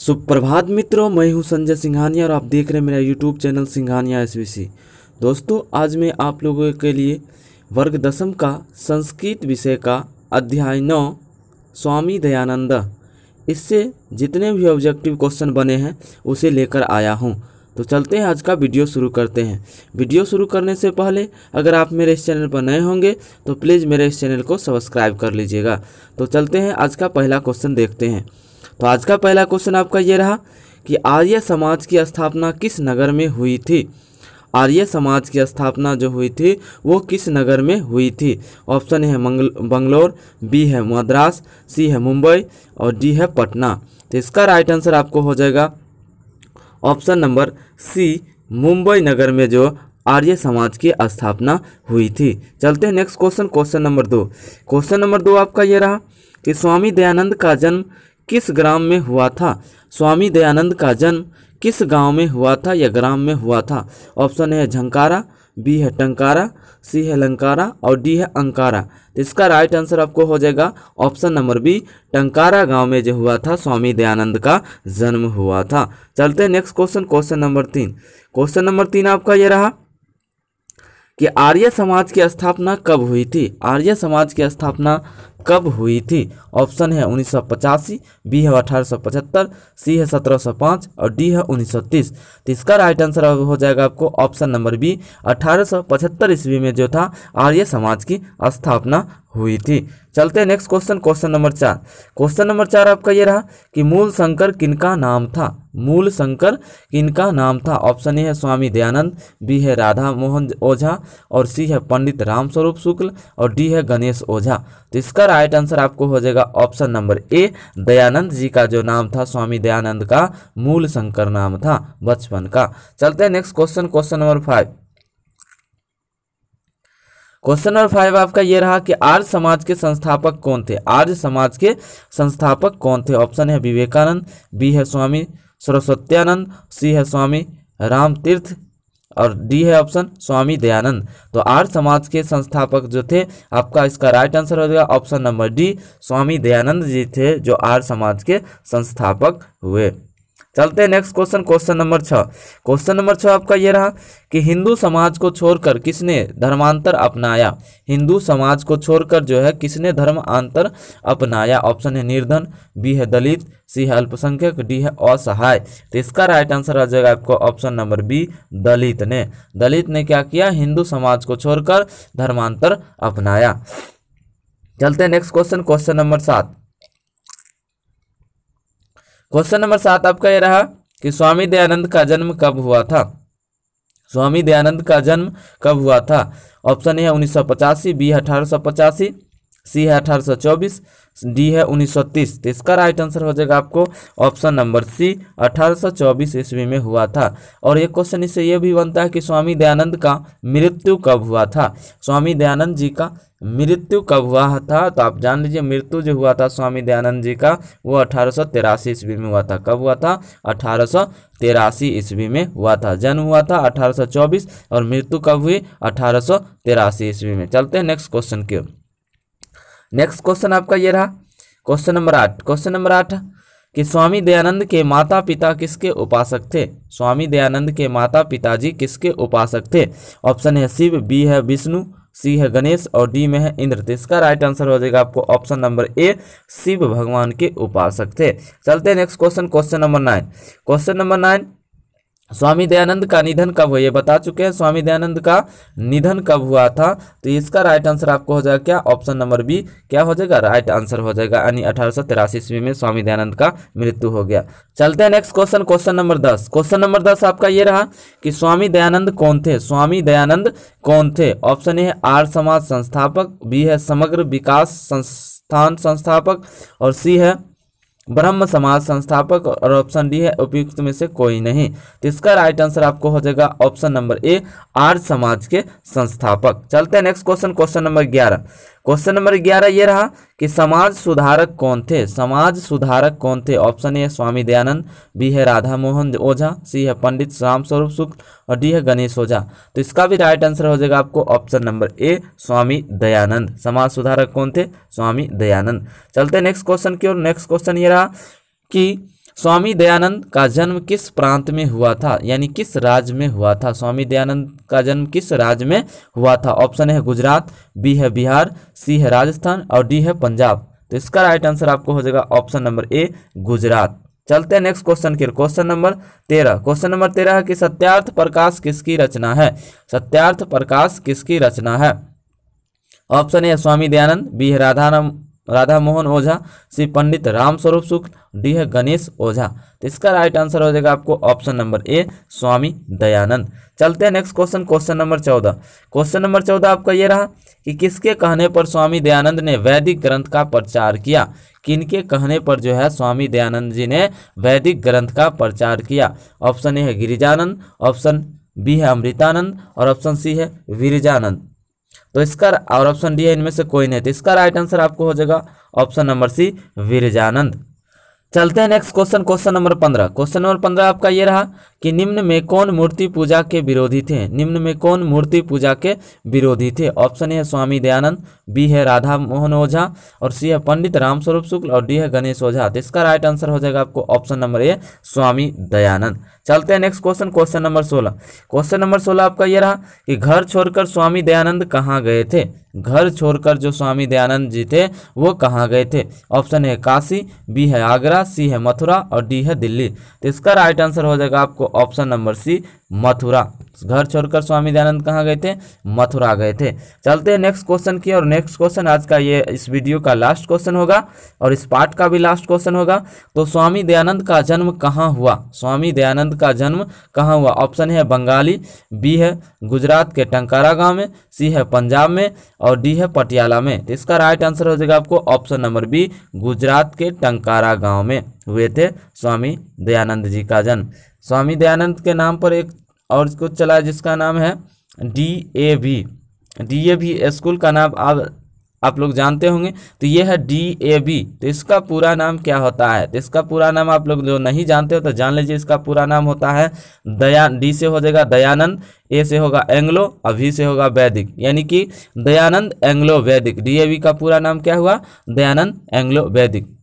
सुप्रभात मित्रों मैं हूं संजय सिंघानिया और आप देख रहे हैं मेरा यूट्यूब चैनल सिंघानिया एस दोस्तों आज मैं आप लोगों के लिए वर्ग दशम का संस्कृत विषय का अध्याय नौ स्वामी दयानंद इससे जितने भी ऑब्जेक्टिव क्वेश्चन बने हैं उसे लेकर आया हूं तो चलते हैं आज का वीडियो शुरू करते हैं वीडियो शुरू करने से पहले अगर आप मेरे इस चैनल पर नए होंगे तो प्लीज़ मेरे इस चैनल को सब्सक्राइब कर लीजिएगा तो चलते हैं आज का पहला क्वेश्चन देखते हैं तो आज का पहला क्वेश्चन आपका ये रहा कि आर्य समाज की स्थापना किस नगर में हुई थी आर्य समाज की स्थापना जो हुई थी वो किस नगर में हुई थी ऑप्शन है मंगल बंगलोर बी है मद्रास सी है मुंबई और डी है पटना तो इसका राइट आंसर आपको हो जाएगा ऑप्शन नंबर सी मुंबई नगर में जो आर्य समाज की स्थापना हुई थी चलते हैं नेक्स्ट क्वेश्चन क्वेश्चन नंबर दो क्वेश्चन नंबर दो आपका ये रहा कि स्वामी दयानंद का जन्म किस ग्राम में हुआ था स्वामी दयानंद का जन्म किस गांव में हुआ था या ग्राम में हुआ था ऑप्शन है झंकारा बी है टंकारा सी है लंकारा और डी है अंकारा तो इसका राइट आंसर आपको हो जाएगा ऑप्शन नंबर बी टंकारा गांव में जो हुआ था स्वामी दयानंद का जन्म हुआ था चलते हैं नेक्स्ट क्वेश्चन क्वेश्चन नंबर तीन क्वेश्चन नंबर तीन आपका यह रहा कि आर्य समाज की स्थापना कब हुई थी आर्य समाज की स्थापना कब हुई थी ऑप्शन है उन्नीस बी है अठारह सी है 1705 और डी है 1930 तो इसका राइट आंसर हो जाएगा आपको ऑप्शन नंबर बी अठारह ईस्वी में जो था आर्य समाज की स्थापना हुई थी चलते हैं नेक्स्ट क्वेश्चन क्वेश्चन नंबर चार क्वेश्चन नंबर चार आपका ये रहा कि मूल शंकर किनका नाम था मूल शंकर किनका नाम था ऑप्शन ए है स्वामी दयानंद बी है राधा मोहन ओझा और सी है पंडित रामस्वरूप शुक्ल और डी है गणेश ओझा तो इसका राइट आंसर आपको हो जाएगा option number A Dayanand ji का जो नाम था स्वामी दयानंद का मूल शंकर नाम था बचपन का चलते हैं next question question number five question number five आपका ये रहा कि आर्य समाज के संस्थापक कौन थे आर्य समाज के संस्थापक कौन थे ऑप्शन है विवेकानंद बी है स्वामी सरस्वत्यानंद सी है स्वामी राम तीर्थ और डी है ऑप्शन स्वामी दयानंद तो आर्य समाज के संस्थापक जो थे आपका इसका राइट आंसर हो जाएगा option number D Swami Dayanand ji थे जो आर्य समाज के संस्थापक हुए चलते हैं नेक्स्ट क्वेश्चन क्वेश्चन नंबर छः क्वेश्चन नंबर छः आपका ये रहा कि हिंदू समाज को छोड़कर किसने धर्मांतर अपनाया हिंदू समाज को छोड़कर जो है किसने धर्मांतर अपनाया ऑप्शन है निर्धन बी है दलित सी है अल्पसंख्यक डी है असहाय तो इसका राइट आंसर आ जाएगा आपको ऑप्शन नंबर बी दलित ने दलित ने क्या किया हिंदू समाज को छोड़कर धर्मांतर अपनाया चलते हैं नेक्स्ट क्वेश्चन क्वेश्चन नंबर सात क्वेश्चन नंबर सात आपका यह रहा कि स्वामी दयानंद का जन्म कब हुआ था स्वामी दयानंद का जन्म कब हुआ था ऑप्शन ए है उन्नीस बी अठारह सी है अठारह सौ चौबीस डी है उन्नीस सौ तीस तो इसका राइट आंसर हो जाएगा आपको ऑप्शन नंबर सी अठारह सौ चौबीस ईस्वी में हुआ था और एक क्वेश्चन इससे ये भी बनता है कि स्वामी दयानंद का मृत्यु कब हुआ था स्वामी दयानंद जी का मृत्यु कब हुआ था तो आप जान लीजिए मृत्यु जो हुआ था स्वामी दयानंद जी का वो अठारह ईस्वी में हुआ था कब हुआ था अठारह ईस्वी में हुआ था जन्म हुआ था चौबीस और मृत्यु कब हुई अठारह ईस्वी में चलते हैं नेक्स्ट क्वेश्चन की नेक्स्ट क्वेश्चन आपका ये रहा क्वेश्चन नंबर आठ क्वेश्चन नंबर आठ कि स्वामी दयानंद के माता पिता किसके उपासक थे स्वामी दयानंद के माता पिताजी किसके उपासक थे ऑप्शन है शिव बी है विष्णु सी है गणेश और डी में है इंद्र तो इसका राइट आंसर हो जाएगा आपको ऑप्शन नंबर ए शिव भगवान के उपासक थे चलते हैं next question question number nine question number nine Swami Dayanand का निधन कब हुआ ये बता चुके हैं स्वामी दयानंद का निधन कब हुआ था तो इसका राइट आंसर आपको हो जाएगा क्या ऑप्शन नंबर बी क्या हो जाएगा राइट आंसर हो जाएगा यानी अठारह ईस्वी में स्वामी दयानंद का मृत्यु हो गया चलते हैं नेक्स्ट क्वेश्चन क्वेश्चन नंबर दस क्वेश्चन नंबर दस आपका ये रहा कि स्वामी दयानंद कौन थे स्वामी दयानंद कौन थे ऑप्शन ए है आर समाज संस्थापक बी है समग्र विकास संस्थान संस्थापक और सी है ब्रह्म समाज संस्थापक और ऑप्शन डी है उपयुक्त में से कोई नहीं तो इसका राइट आंसर आपको हो जाएगा ऑप्शन नंबर ए आर्य समाज के संस्थापक चलते हैं नेक्स्ट क्वेश्चन क्वेश्चन नंबर ग्यारह क्वेश्चन नंबर ग्यारह ये रहा कि समाज सुधारक कौन थे समाज सुधारक कौन थे option A Swami Dayanand B है राधा मोहन ओझा सी है पंडित राम स्वरूप शुक्ल और डी है गणेश ओझा तो इसका भी राइट आंसर हो जाएगा आपको option number A Swami Dayanand समाज सुधारक कौन थे स्वामी दयानंद चलते नेक्स्ट क्वेश्चन की ओर नेक्स्ट क्वेश्चन ये रहा कि स्वामी दयानंद का जन्म किस प्रांत में हुआ था यानी किस राज्य में हुआ था स्वामी दयानंद का जन्म किस राज्य में हुआ था ऑप्शन है गुजरात बी है बिहार सी है राजस्थान और डी है पंजाब तो इसका राइट आंसर आपको हो जाएगा ऑप्शन नंबर ए गुजरात चलते हैं नेक्स्ट क्वेश्चन की क्वेश्चन नंबर तेरह क्वेश्चन नंबर तेरह है कि सत्यार्थ प्रकाश किसकी रचना है सत्यार्थ प्रकाश किसकी रचना है option A Swami Dayanand B है राधा राधा मोहन ओझा सी पंडित राम स्वरूप शुक्ल डी है गणेश ओझा तो इसका राइट आंसर हो जाएगा आपको option number A Swami Dayanand चलते हैं नेक्स्ट क्वेश्चन क्वेश्चन नंबर चौदह क्वेश्चन नंबर चौदह आपका ये रहा कि किसके कहने पर स्वामी दयानंद ने वैदिक ग्रंथ का प्रचार किया किनके कहने पर जो है स्वामी दयानंद जी ने वैदिक ग्रंथ का प्रचार किया ऑप्शन ए है गिरिजानंद ऑप्शन बी है अमृतानंद और ऑप्शन सी है विरजानंद तो इसका और ऑप्शन डी है इनमें से कोई नहीं तो इसका राइट आंसर आपको हो जाएगा ऑप्शन नंबर सी विरजानंद चलते हैं नेक्स्ट क्वेश्चन क्वेश्चन नंबर पंद्रह क्वेश्चन नंबर पंद्रह आपका ये रहा कि निम्न में कौन मूर्ति पूजा के विरोधी थे निम्न में कौन मूर्ति पूजा के विरोधी थे ऑप्शन ए है स्वामी दयानंद बी है राधा मोहन ओझा और सी है पंडित रामस्वरूप शुक्ल और डी है गणेश ओझा तो इसका राइट आंसर हो जाएगा आपको option number A Swami Dayanand चलते हैं नेक्स्ट क्वेश्चन क्वेश्चन नंबर सोलह क्वेश्चन नंबर सोलह आपका ये रहा कि घर छोड़कर स्वामी दयानंद कहाँ गए थे घर छोड़कर जो स्वामी दयानंद जी थे वो कहाँ गए थे ऑप्शन है काशी बी है आगरा सी है मथुरा और डी है दिल्ली तो इसका राइट आंसर हो जाएगा आपको ऑप्शन नंबर सी मथुरा घर छोड़कर स्वामी दयानंद कहाँ गए थे मथुरा गए थे चलते हैं नेक्स्ट क्वेश्चन की और नेक्स्ट क्वेश्चन आज का ये इस वीडियो का लास्ट क्वेश्चन होगा और इस पार्ट का भी लास्ट क्वेश्चन होगा तो स्वामी दयानंद का जन्म कहाँ हुआ स्वामी दयानंद का जन्म कहाँ हुआ ऑप्शन है बंगाली बी है गुजरात के टंकारा गाँव में सी है पंजाब में और डी है पटियाला में तो इसका राइट आंसर हो जाएगा आपको ऑप्शन नंबर बी गुजरात के टंकारा गाँव में हुए थे स्वामी दयानंद जी का जन्म स्वामी दयानंद के नाम पर एक और इसको चला जिसका नाम है D A V D A V school का नाम आप आप लोग जानते होंगे तो ये है डी ए बी तो इसका पूरा नाम क्या होता है तो इसका पूरा नाम आप लोग जो नहीं जानते हो तो जान लीजिए इसका पूरा नाम होता है दया डी से हो जाएगा दयानंद ए से होगा एंग्लो और वी से होगा वैदिक यानी कि Dayanand Anglo Vedic D A V का पूरा नाम क्या हुआ दयानंद एंग्लो वैदिक